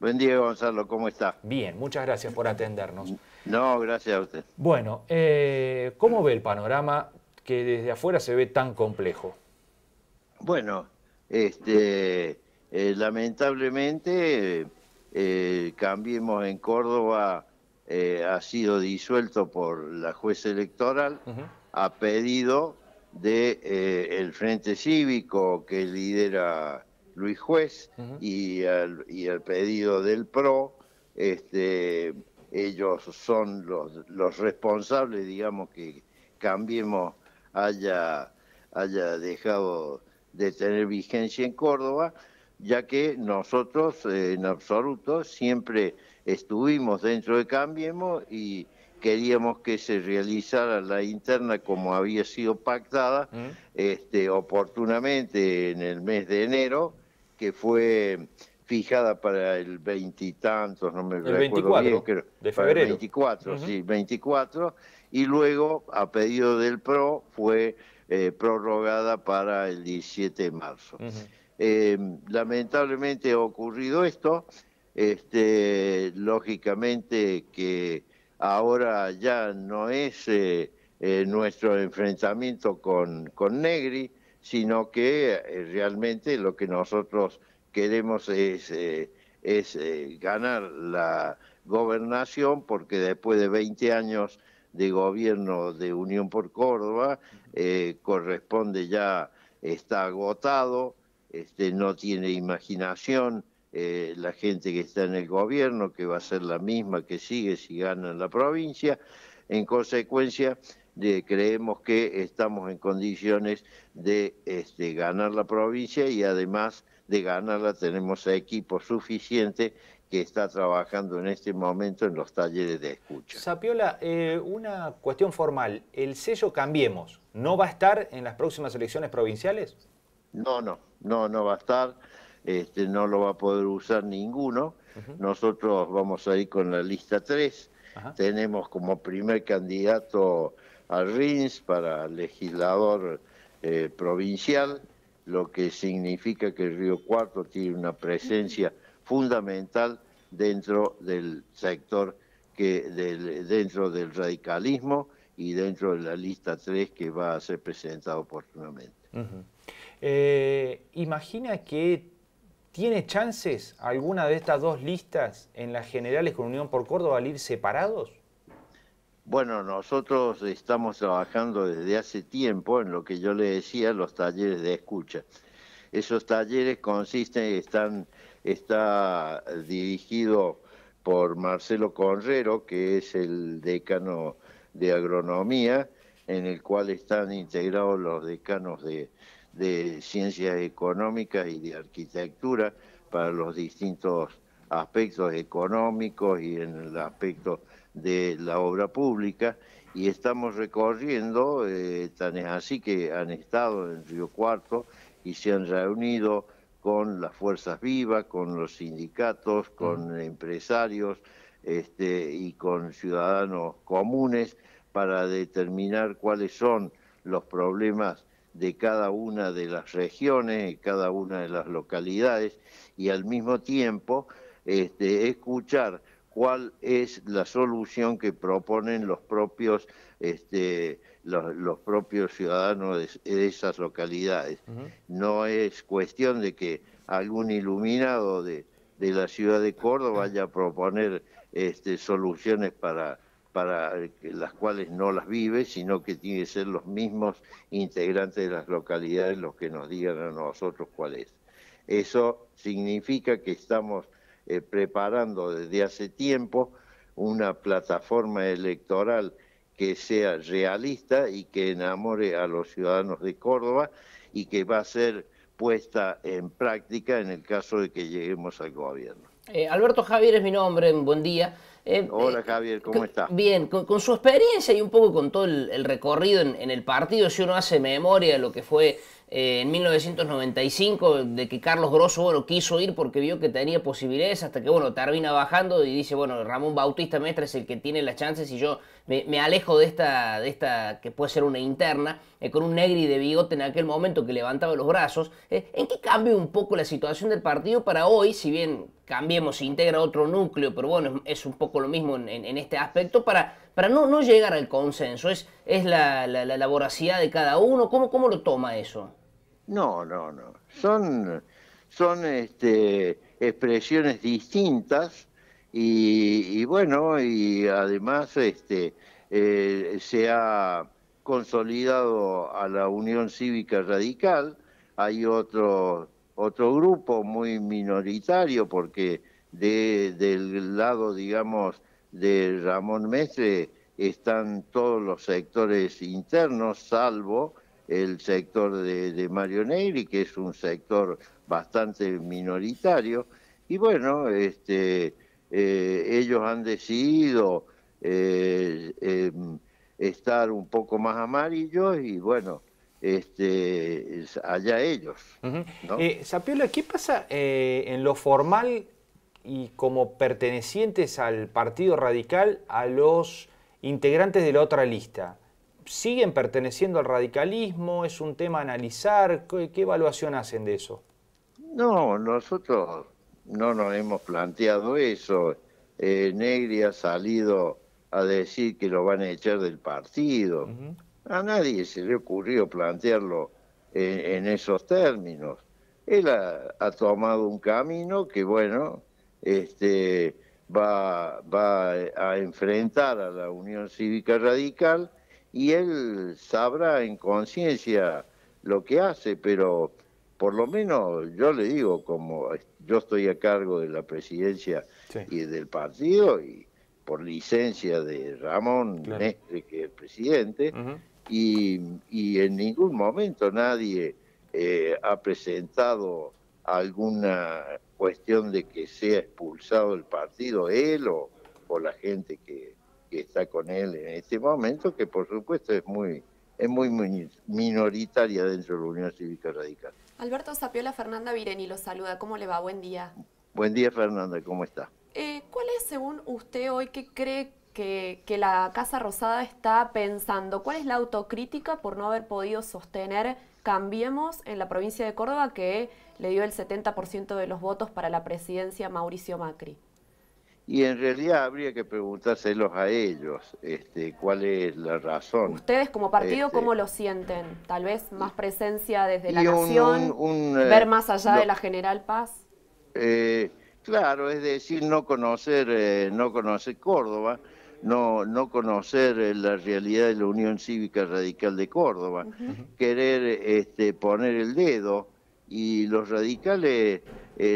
Buen día, Gonzalo, ¿cómo está? Bien, muchas gracias por atendernos. No, gracias a usted. Bueno, eh, ¿cómo ve el panorama que desde afuera se ve tan complejo? Bueno, este, eh, lamentablemente, eh, Cambiemos en Córdoba ha sido disuelto por la jueza electoral a pedido del de, el Frente Cívico que lidera Luis Juez y, al, y al pedido del PRO, este, ellos son los, los responsables, digamos, que Cambiemos haya, haya dejado de tener vigencia en Córdoba, ya que nosotros en absoluto siempre estuvimos dentro de Cambiemos y queríamos que se realizara la interna como había sido pactada este, oportunamente en el mes de enero que fue fijada para el veintitantos, no me el 24 de febrero. 24, sí, 24, y luego, a pedido del PRO, fue eh, prorrogada para el 17 de marzo. Eh, lamentablemente ha ocurrido esto, este, lógicamente que ahora ya no es eh, nuestro enfrentamiento con, con Negri, sino que eh, realmente lo que nosotros queremos es, eh, eh, ganar la gobernación, porque después de 20 años de gobierno de Unión por Córdoba, corresponde ya, está agotado, este, no tiene imaginación la gente que está en el gobierno, que va a ser la misma que sigue si gana en la provincia. En consecuencia, creemos que estamos en condiciones de este, ganar la provincia y además de ganarla tenemos a equipo suficiente que está trabajando en este momento en los talleres de escucha. Sapiola, eh, una cuestión formal. ¿El sello Cambiemos no va a estar en las próximas elecciones provinciales? No, no, no, no va a estar. Este, no lo va a poder usar ninguno. Nosotros vamos a ir con la lista 3. Tenemos como primer candidato a Rins para legislador eh, provincial, lo que significa que Río Cuarto tiene una presencia fundamental dentro del sector, que del, dentro del radicalismo y dentro de la lista 3 que va a ser presentada oportunamente. Eh, imagina que tiene chances alguna de estas dos listas en las generales con Unión por Córdoba al ir separados. Bueno, nosotros estamos trabajando desde hace tiempo en lo que yo le decía, los talleres de escucha. Esos talleres consisten, están, está dirigido por Marcelo Conrero, que es el decano de agronomía, en el cual están integrados los decanos de, de ciencias económicas y de arquitectura para los distintos aspectos económicos y en el aspecto de la obra pública y estamos recorriendo, eh, tan así que han estado en Río Cuarto y se han reunido con las fuerzas vivas, con los sindicatos, con empresarios este, y con ciudadanos comunes para determinar cuáles son los problemas de cada una de las regiones, cada una de las localidades y al mismo tiempo este, escuchar cuál es la solución que proponen los propios este, los, propios ciudadanos de, esas localidades. No es cuestión de que algún iluminado de, la ciudad de Córdoba vaya a proponer este, soluciones para, para las cuales no las vive, sino que tienen que ser los mismos integrantes de las localidades los que nos digan a nosotros cuál es. Eso significa que estamos eh, preparando desde hace tiempo una plataforma electoral que sea realista y que enamore a los ciudadanos de Córdoba y que va a ser puesta en práctica en el caso de que lleguemos al gobierno. Eh, Alberto Javier es mi nombre, buen día. Eh, Hola Javier, ¿cómo está? Bien, con, su experiencia y un poco con todo el, recorrido en, el partido, si uno hace memoria de lo que fue eh, en 1995 de que Carlos Grosso, bueno, quiso ir porque vio que tenía posibilidades hasta que, bueno, termina bajando y dice, bueno, Ramón Bautista Mestre es el que tiene las chances y yo me, alejo de esta, de esta que puede ser una interna, eh, con un negri de bigote en aquel momento que levantaba los brazos. Eh, ¿En qué cambia un poco la situación del partido para hoy, si bien cambiemos, se integra otro núcleo, pero bueno, es, un poco lo mismo en, este aspecto, para, para no, no, llegar al consenso? ¿Es, es la, la, la, voracidad de cada uno? ¿Cómo, cómo lo toma eso? No, no, no. Son, este, expresiones distintas y, bueno, y además este, eh, se ha consolidado a la Unión Cívica Radical. Hay otro, otro grupo muy minoritario porque del lado, digamos, de Ramón Mestre están todos los sectores internos, salvo el sector de, Mario Negri, que es un sector bastante minoritario, y bueno, este, eh, ellos han decidido eh, em, estar un poco más amarillos y bueno, este, allá ellos. Sapiola, eh, ¿qué pasa en lo formal y como pertenecientes al Partido Radical a los integrantes de la otra lista? siguen perteneciendo al radicalismo? ¿Es un tema a analizar? ¿Qué, evaluación hacen de eso? No, nosotros no nos hemos planteado eso. Eh, Negri ha salido a decir que lo van a echar del partido. A nadie se le ocurrió plantearlo en, esos términos. Él ha, tomado un camino que, bueno, este, va a enfrentar a la Unión Cívica Radical y él sabrá en conciencia lo que hace, pero por lo menos yo le digo, como yo estoy a cargo de la presidencia y del partido, y por licencia de Ramón que es presidente, y, en ningún momento nadie eh, ha presentado alguna cuestión de que sea expulsado el partido, él o la gente que, que está con él en este momento, que por supuesto es muy, es muy, minoritaria dentro de la Unión Cívica Radical. Alberto Sapiola, Fernanda Vireni lo saluda. ¿Cómo le va? Buen día. Buen día, Fernanda. ¿Cómo está? Eh, ¿Cuál es, según usted, hoy que cree que, que la Casa Rosada está pensando? ¿Cuál es la autocrítica por no haber podido sostener Cambiemos en la provincia de Córdoba, que le dio el 70% de los votos para la presidencia Mauricio Macri? Y en realidad habría que preguntárselos a ellos este, cuál es la razón. ¿Ustedes como partido este, cómo lo sienten? Tal vez más presencia desde la nación, eh, ver más allá de la General Paz. Eh, claro, es decir, no conocer, eh, no conocer Córdoba, no, no conocer la realidad de la Unión Cívica Radical de Córdoba, querer este, poner el dedo y los radicales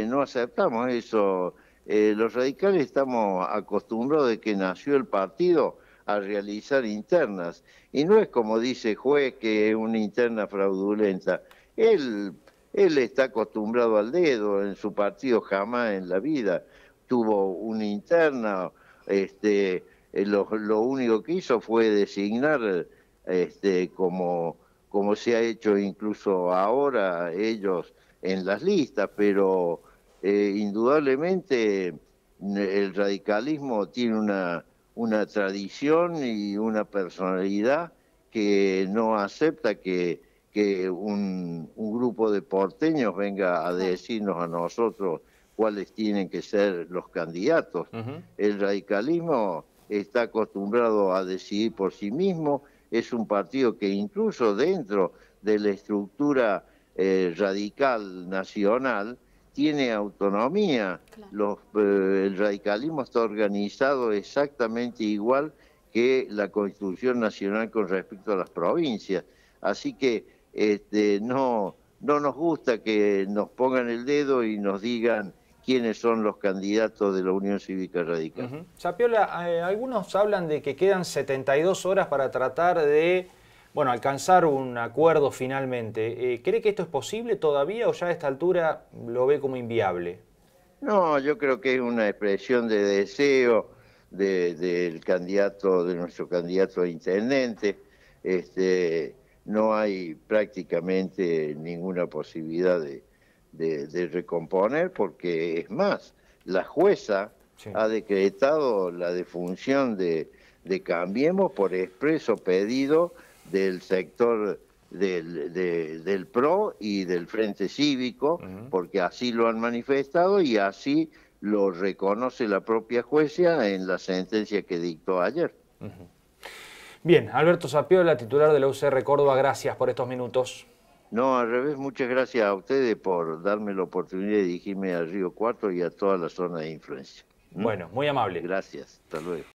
no aceptamos eso eh, los radicales estamos acostumbrados de que nació el partido a realizar internas. Y no es como dice juez que es una interna fraudulenta. Él, él está acostumbrado al dedo, en su partido jamás en la vida tuvo una interna. Este, eh, lo, lo único que hizo fue designar este, como, como se ha hecho incluso ahora ellos en las listas, pero eh, indudablemente el radicalismo tiene una, tradición y una personalidad que no acepta que, un, grupo de porteños venga a decirnos a nosotros cuáles tienen que ser los candidatos. El radicalismo está acostumbrado a decidir por sí mismo, es un partido que incluso dentro de la estructura eh, radical nacional tiene autonomía. Los, eh, el radicalismo está organizado exactamente igual que la Constitución Nacional con respecto a las provincias. Así que este, no, no nos gusta que nos pongan el dedo y nos digan quiénes son los candidatos de la Unión Cívica Radical. Eh, algunos hablan de que quedan 72 horas para tratar de bueno, alcanzar un acuerdo finalmente. Eh, ¿Cree que esto es posible todavía o ya a esta altura lo ve como inviable? No, yo creo que es una expresión de deseo del candidato, de nuestro candidato a intendente. Este, no hay prácticamente ninguna posibilidad de, recomponer porque es más, la jueza ha decretado la defunción de, de Cambiemos por expreso pedido del sector del, PRO y del Frente Cívico, porque así lo han manifestado y así lo reconoce la propia jueza en la sentencia que dictó ayer. Bien, Alberto Sapiola, titular de la UCR Córdoba, gracias por estos minutos. No, al revés, muchas gracias a ustedes por darme la oportunidad de dirigirme al Río Cuarto y a toda la zona de influencia. ¿Mm? Bueno, muy amable. Gracias, hasta luego.